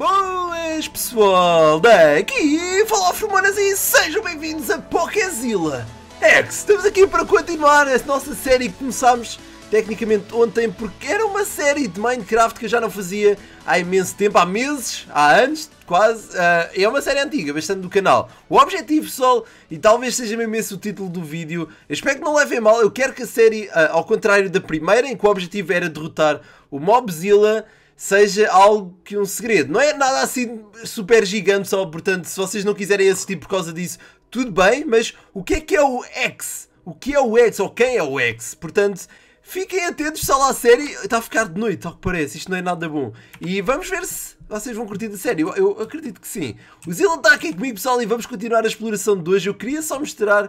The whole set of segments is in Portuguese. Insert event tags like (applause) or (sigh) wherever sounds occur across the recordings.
Boas pessoal, daqui Falofre Humanas e sejam bem-vindos a Pokézilla X, é estamos aqui para continuar a nossa série que começámos tecnicamente ontem porque era uma série de Minecraft que eu já não fazia há imenso tempo, há meses, há anos quase, uh, é uma série antiga, bastante do canal. O objetivo pessoal, e talvez seja mesmo esse o título do vídeo, eu espero que não levem mal, eu quero que a série, uh, ao contrário da primeira, em que o objetivo era derrotar o Mobzilla, seja algo que um segredo. Não é nada assim super gigante só, portanto, se vocês não quiserem assistir tipo por causa disso, tudo bem, mas o que é que é o X? O que é o X ou quem é o X? Portanto, fiquem atentos, só lá a série, está a ficar de noite, ao que parece, isto não é nada bom. E vamos ver se vocês vão curtir a série, eu, eu acredito que sim. O Zilla está aqui comigo, pessoal, e vamos continuar a exploração de hoje. Eu queria só mostrar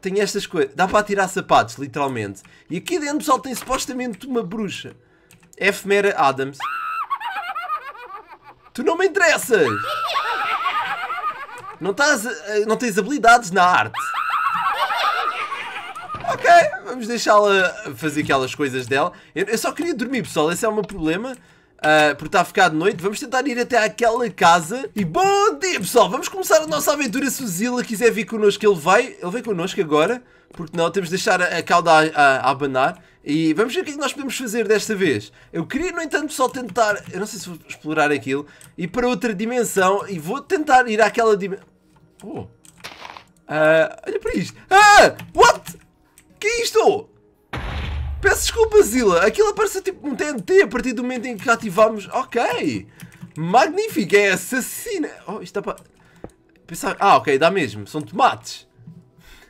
tem estas coisas. Dá para tirar sapatos, literalmente. E aqui dentro, pessoal, tem supostamente uma bruxa. Efmera Adams. Tu não me interessas! Não, estás, eh, não tens habilidades na arte. Ok, vamos deixá-la fazer aquelas coisas dela. Eu, só queria dormir, pessoal, esse é o meu problema. Uh, porque está a ficar de noite, vamos tentar ir até aquela casa. E bom dia, pessoal! Vamos começar a nossa aventura. Se o Zila quiser vir connosco, ele vai. Ele vem connosco agora porque não temos de deixar a, a cauda a, a, a, abanar. E vamos ver o que é que nós podemos fazer desta vez. Eu queria, no entanto, só tentar. Eu não sei se vou explorar aquilo. Ir para outra dimensão e vou tentar ir àquela dimensão. Oh. Ah, uh, olha para isto. Ah! What? Que é isto? Peço desculpa, Zila. Aquilo aparece tipo um TNT a partir do momento em que ativámos. Ok. Magnífico. É assassina. Oh, isto dá para. Pensar... Ah, ok. Dá mesmo. São tomates.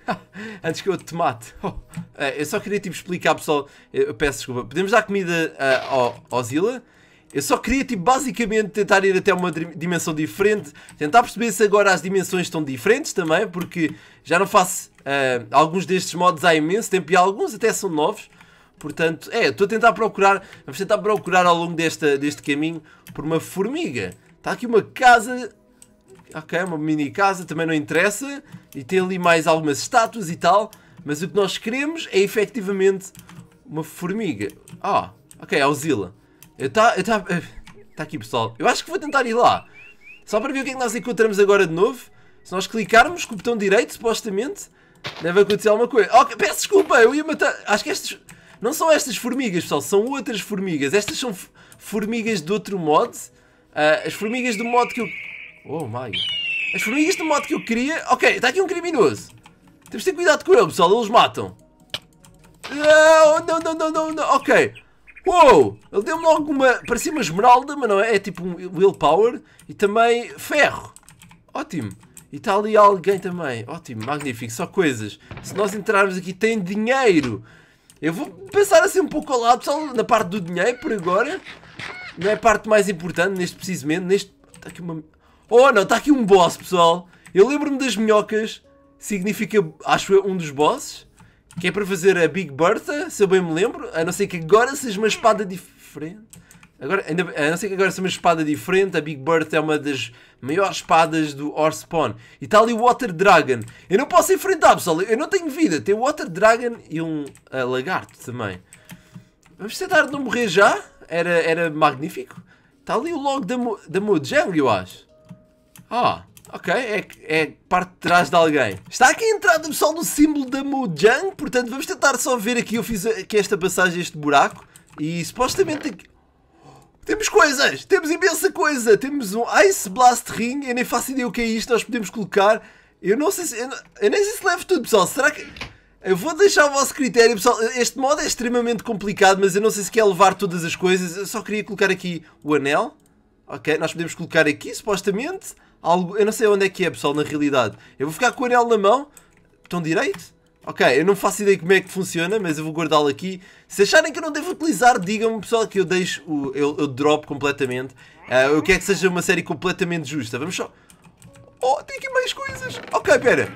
(laughs) Antes que eu te mate. Oh, (laughs) eu só queria tipo explicar pessoal. Eu peço desculpa. Podemos dar comida uh, ao, ao Zila? Eu só queria tipo basicamente tentar ir até uma dimensão diferente. Tentar perceber se agora as dimensões estão diferentes também. Porque já não faço uh, alguns destes modos há imenso tempo. E alguns até são novos. Portanto, é, estou a tentar procurar. Vamos tentar procurar ao longo desta, deste caminho por uma formiga. Está aqui uma casa Ok, é uma mini casa, também não interessa. E tem ali mais algumas estátuas e tal. Mas o que nós queremos é efetivamente uma formiga. Ah, ok, auxila é Zila. Eu tá, eu tá, eh, tá aqui pessoal. Eu acho que vou tentar ir lá. Só para ver o que é que nós encontramos agora de novo. Se nós clicarmos com o botão direito, supostamente, deve acontecer alguma coisa. Ok, peço desculpa, eu ia matar... Acho que estas... Não são estas formigas, pessoal, são outras formigas. Estas são formigas de outro mod. Uh, as formigas do mod que eu Oh, maio. As formigas no modo que eu queria... Ok, está aqui um criminoso. Temos de ter cuidado com ele, pessoal. Eles matam. Oh, não, não, não, não, não. Ok. Uou! Ele deu-me logo uma... Parecia uma esmeralda, mas não é? É tipo um willpower. E também ferro. Ótimo. E está ali alguém também. Ótimo, magnífico. Só coisas. Se nós entrarmos aqui, tem dinheiro. Eu vou pensar assim um pouco ao lado, pessoal, na parte do dinheiro, por agora. Não é a parte mais importante neste precisamente. Neste... Está aqui uma... Oh não, está aqui um boss, pessoal. Eu lembro-me das minhocas. Significa, acho eu, um dos bosses. Que é para fazer a Big Bertha, se eu bem me lembro. A não ser que agora seja uma espada diferente. Agora, ainda, a não ser que agora seja uma espada diferente. A Big Bertha é uma das maiores espadas do Orspawn. E está ali o Water Dragon. Eu não posso enfrentar, pessoal. Eu não tenho vida. Tem o Water Dragon e um uh, lagarto também. Vamos tentar não morrer já. Era, era magnífico. Está ali o log da, Mo, da Mojang, eu acho. Oh, ok, é, é, parte de trás de alguém. Está aqui a entrada pessoal no símbolo da Mojang, portanto vamos tentar só ver aqui, eu fiz aqui esta passagem, este buraco, e supostamente aqui... Temos coisas! Temos imensa coisa! Temos um Ice Blast Ring, eu nem faço ideia o que é isto, nós podemos colocar... Eu não sei se... Eu, eu nem sei se levo tudo, pessoal, será que... Eu vou deixar o vosso critério, pessoal. Este modo é extremamente complicado, mas eu não sei se quer levar todas as coisas. Eu só queria colocar aqui o anel. Ok, nós podemos colocar aqui, supostamente algo. Eu não sei onde é que é, pessoal, na realidade. Eu vou ficar com o anel na mão. Estão direito? Ok, eu não faço ideia como é que funciona, mas eu vou guardá-lo aqui. Se acharem que eu não devo utilizar, digam-me, pessoal, que eu deixo. O, eu, eu drop completamente. Uh, eu quero que seja uma série completamente justa. Vamos só. Oh, tem aqui mais coisas. Ok, pera.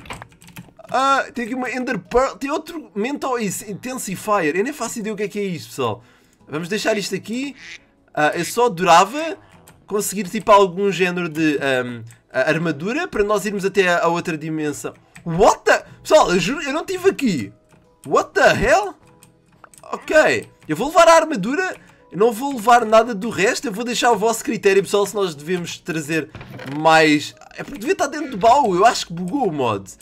Uh, tem aqui uma Ender Pearl. Tem outro Mental Intensifier. Eu nem faço ideia o que é que é isso, pessoal. Vamos deixar isto aqui. Uh, eu só durava conseguir tipo algum género de um, armadura para nós irmos até a, outra dimensão. What the... Pessoal, eu juro, eu não estive aqui. What the hell? Ok, eu vou levar a armadura, eu não vou levar nada do resto, eu vou deixar ao vosso critério, pessoal, se nós devemos trazer mais... É porque devia estar dentro do baú, eu acho que bugou o mod uh,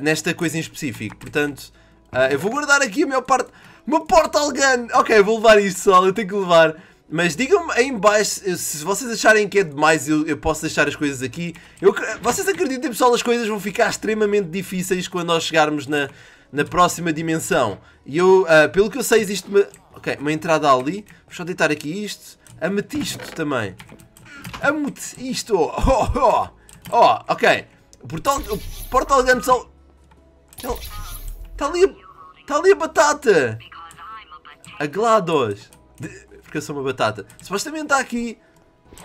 nesta coisa em específico, portanto... Uh, eu vou guardar aqui a maior parte... Uma porta gun! Ok, vou levar isto, pessoal, eu tenho que levar... Mas digam-me aí embaixo eh, se vocês acharem que é demais, eu, eu posso deixar as coisas aqui. Eu, vocês acreditem, tipo, pessoal, as coisas vão ficar extremamente difíceis quando nós chegarmos na, na próxima dimensão. E eu, uh, pelo que eu sei, existe uma. Ok, uma entrada ali. Vou só deitar aqui isto. Ametisto também. Ametisto! Oh, oh, oh, oh, ok. O portal, o portal grande, pessoal. Está ali, a... Tá ali a batata! A GLaDOS! De porque eu sou uma batata. Supostamente está aqui.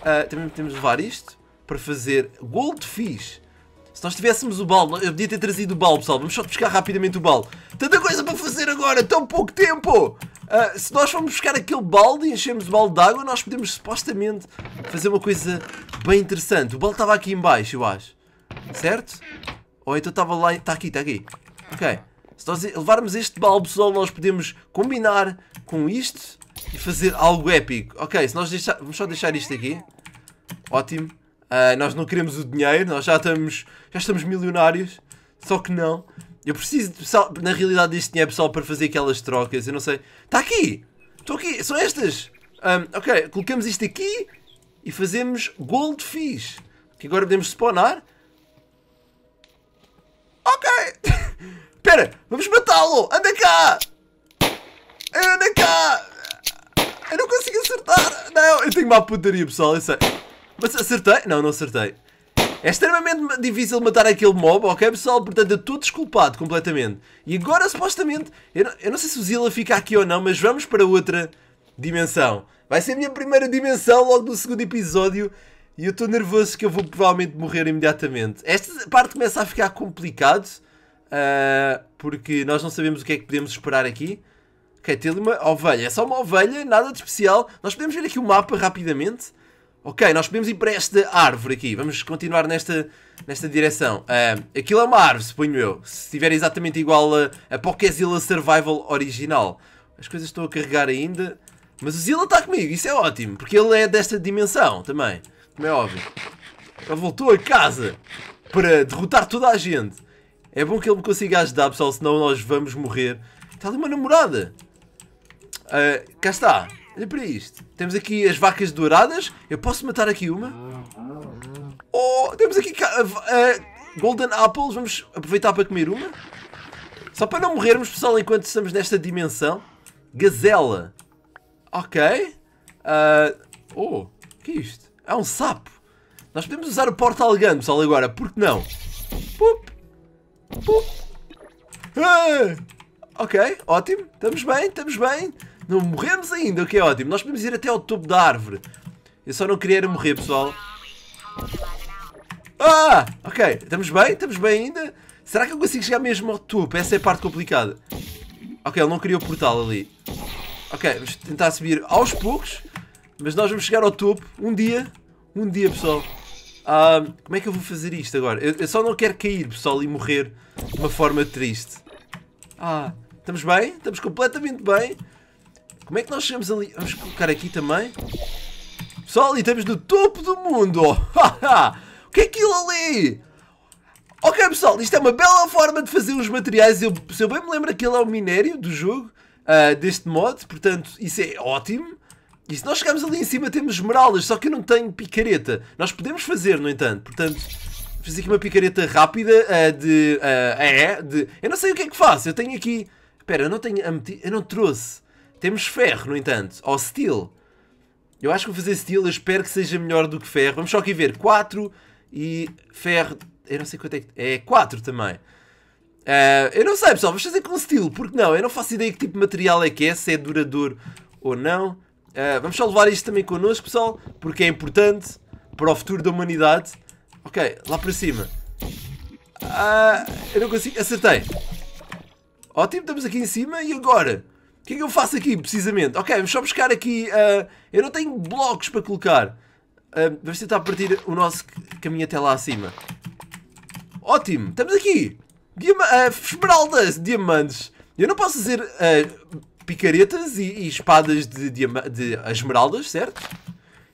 Uh, também podemos levar isto para fazer goldfish. Se nós tivéssemos o balde, eu podia ter trazido o balde, pessoal. Vamos só buscar rapidamente o balde. Tanta coisa para fazer agora, tão pouco tempo! Uh, se nós formos buscar aquele balde e enchermos o balde de água, nós podemos supostamente fazer uma coisa bem interessante. O balde estava aqui embaixo, eu acho. Certo? Ou então estava lá. Está aqui, está aqui. Ok. Se nós levarmos este balbuzol, nós podemos combinar com isto e fazer algo épico. Ok, se nós deixar... Vamos só deixar isto aqui. Ótimo. Uh, nós não queremos o dinheiro, nós já estamos, já estamos milionários. Só que não. Eu preciso, pessoal, na realidade, deste dinheiro, pessoal, para fazer aquelas trocas. Eu não sei. Está aqui! Estou aqui! São estas! Um, ah, ok, colocamos isto aqui e fazemos goldfish. Que agora podemos spawnar Espera, vamos matá-lo! Anda cá! Anda cá! Eu não consigo acertar! Não, eu tenho uma putaria, pessoal, eu sei. Mas acertei? Não, não acertei. É extremamente difícil matar aquele mob, ok pessoal? Portanto, eu estou desculpado completamente. E agora, supostamente, eu não, eu não sei se o Zilla fica aqui ou não, mas vamos para outra dimensão. Vai ser a minha primeira dimensão logo no segundo episódio e eu estou nervoso que eu vou provavelmente morrer imediatamente. Esta parte começa a ficar complicado uh, porque nós não sabemos o que é que podemos esperar aqui. Ok, tem ali uma ovelha, é só uma ovelha, nada de especial. Nós podemos ver aqui o mapa rapidamente. Ok, nós podemos ir para esta árvore aqui. Vamos continuar nesta, nesta direção. Uh, aquilo é uma árvore, suponho eu. Se estiver exatamente igual a, a Pokézilla Survival original. As coisas estão a carregar ainda. Mas o Zilla está comigo, isso é ótimo. Porque ele é desta dimensão também. Como é óbvio. Ele voltou a casa para derrotar toda a gente. É bom que ele me consiga ajudar, pessoal, senão nós vamos morrer. Está ali uma namorada. Uh, cá está. Olha para isto. Temos aqui as vacas douradas. Eu posso matar aqui uma? Oh, temos aqui uh, Golden Apples. Vamos aproveitar para comer uma. Só para não morrermos, pessoal, enquanto estamos nesta dimensão. Gazela. Ok. Uh, oh, o que é isto? É um sapo. Nós podemos usar o Portal Gun, pessoal, agora. Por que não? Pup ok, ótimo. Estamos bem, estamos bem. Não morremos ainda, o que é ótimo. Nós podemos ir até ao topo da árvore. Eu só não queria morrer, pessoal. Ah! Ok, estamos bem, estamos bem ainda. Será que eu consigo chegar mesmo ao topo? Essa é a parte complicada. Ok, ele não criou o portal ali. Ok, vamos tentar subir aos poucos. Mas nós vamos chegar ao topo um dia. Um dia, pessoal. Ah, como é que eu vou fazer isto agora? Eu, eu, só não quero cair, pessoal, e morrer de uma forma triste. Ah, estamos bem? Estamos completamente bem. Como é que nós chegamos ali? Vamos colocar aqui também. Pessoal, e estamos no topo do mundo! (laughs) o que é aquilo ali? Ok, pessoal, isto é uma bela forma de fazer os materiais. Eu, se eu bem me lembro, aquele é o minério do jogo, uh, deste modo. Portanto, isso é ótimo. E se nós chegarmos ali em cima temos esmeraldas, só que eu não tenho picareta. Nós podemos fazer, no entanto. Portanto, fiz aqui uma picareta rápida uh, de... Uh, é, de... Eu não sei o que é que faço. Eu tenho aqui... Espera, eu não tenho... Eu não trouxe. Temos ferro, no entanto. Ou steel. Eu acho que vou fazer steel. Eu espero que seja melhor do que ferro. Vamos só aqui ver. 4 e ferro... Eu não sei quanto é que... É 4 também. Uh, eu não sei, pessoal. Vamos fazer com steel. Porque não? Eu não faço ideia que tipo de material é que é. Se é duradouro ou não. Uh, vamos só levar isto também connosco, pessoal, porque é importante para o futuro da humanidade. Ok, lá para cima. Ah, eu não consigo. Acertei. Ótimo, estamos aqui em cima e agora? O que é que eu faço aqui, precisamente? Ok, vamos só buscar aqui. Uh, eu não tenho blocos para colocar. Uh, vamos tentar partir o nosso caminho até lá acima. Ótimo, estamos aqui. Diam uh, esmeraldas, diamantes. Eu não posso fazer picaretas e, e espadas de, de, de esmeraldas, certo?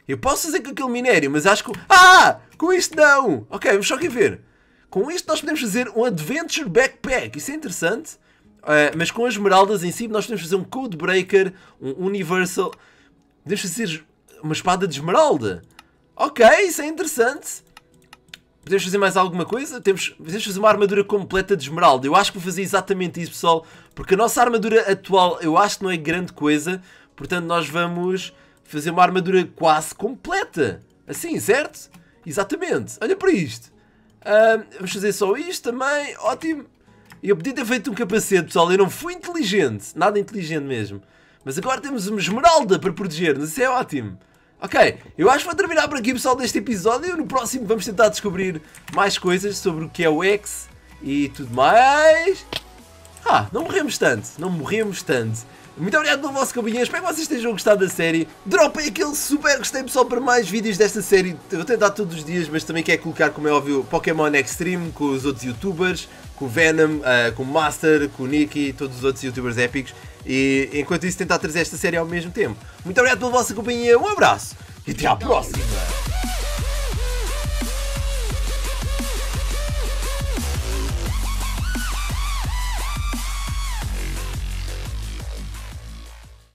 Eu posso fazer com aquele minério, mas acho que... Ah! Com isto não! Ok, vamos só aqui ver. Com isto nós podemos fazer um Adventure Backpack. Isso é interessante. Uh, mas com as esmeraldas em si nós podemos fazer um Codebreaker, um Universal... Podemos fazer uma espada de esmeralda. Ok, isso é interessante. Podemos fazer mais alguma coisa? Temos, podemos fazer uma armadura completa de esmeralda. Eu acho que vou fazer exatamente isso, pessoal. Porque a nossa armadura atual, eu acho que não é grande coisa. Portanto, nós vamos fazer uma armadura quase completa. Assim, certo? Exatamente. Olha para isto. Uh, vamos fazer só isto também. Ótimo. Eu podia ter feito um capacete, pessoal. Eu não fui inteligente. Nada inteligente mesmo. Mas agora temos uma esmeralda para proteger-nos. Isso é ótimo. Ok, eu acho que vou terminar por aqui, pessoal, deste episódio. No próximo vamos tentar descobrir mais coisas sobre o que é o X e tudo mais. Ah, não morremos tanto, não morremos tanto. Muito obrigado pelo vosso companhia, espero que vocês tenham gostado da série. Dropem aquele super gostei pessoal para mais vídeos desta série. Eu vou tentar todos os dias, mas também quero colocar, como é óbvio, Pokémon Extreme com os outros youtubers, com o Venom, uh, com o Master, com o Nicky, todos os outros youtubers épicos. E enquanto isso tentar trazer esta série ao mesmo tempo. Muito obrigado pela vossa companhia, um abraço e até à próxima!